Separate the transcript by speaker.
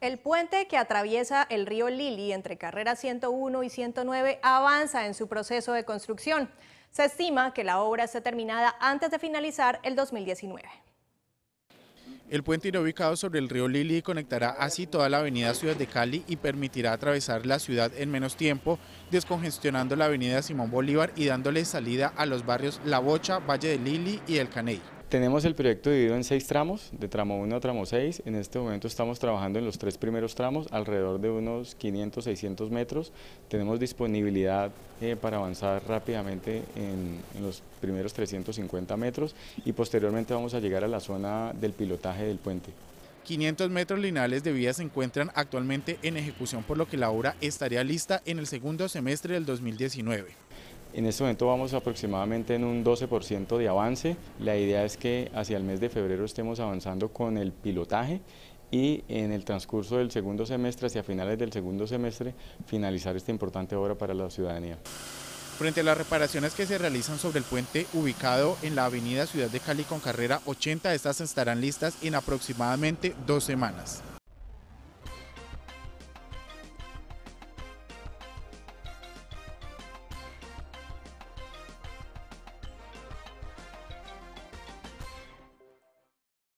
Speaker 1: El puente que atraviesa el río Lili entre carrera 101 y 109 avanza en su proceso de construcción. Se estima que la obra esté terminada antes de finalizar el 2019.
Speaker 2: El puente irá ubicado sobre el río Lili conectará así toda la avenida Ciudad de Cali y permitirá atravesar la ciudad en menos tiempo, descongestionando la avenida Simón Bolívar y dándole salida a los barrios La Bocha,
Speaker 3: Valle de Lili y El Caney. Tenemos el proyecto dividido en seis tramos, de tramo 1 a tramo 6. En este momento estamos trabajando en los tres primeros tramos, alrededor de unos 500, 600 metros. Tenemos disponibilidad eh, para avanzar rápidamente en, en, los primeros 350 metros y posteriormente vamos a llegar a la zona del pilotaje del puente.
Speaker 2: 500 metros lineales de vía se encuentran actualmente en ejecución, por lo que la obra estaría lista
Speaker 3: en el segundo semestre del 2019. En este momento vamos aproximadamente en un 12% de avance. La idea es que hacia el mes de febrero estemos avanzando con el pilotaje y en el transcurso del segundo semestre, hacia finales del segundo semestre, finalizar esta importante obra para la ciudadanía. Frente a las reparaciones que se realizan sobre el puente ubicado
Speaker 2: en la avenida Ciudad de Cali con carrera 80, estas estarán listas en aproximadamente dos semanas.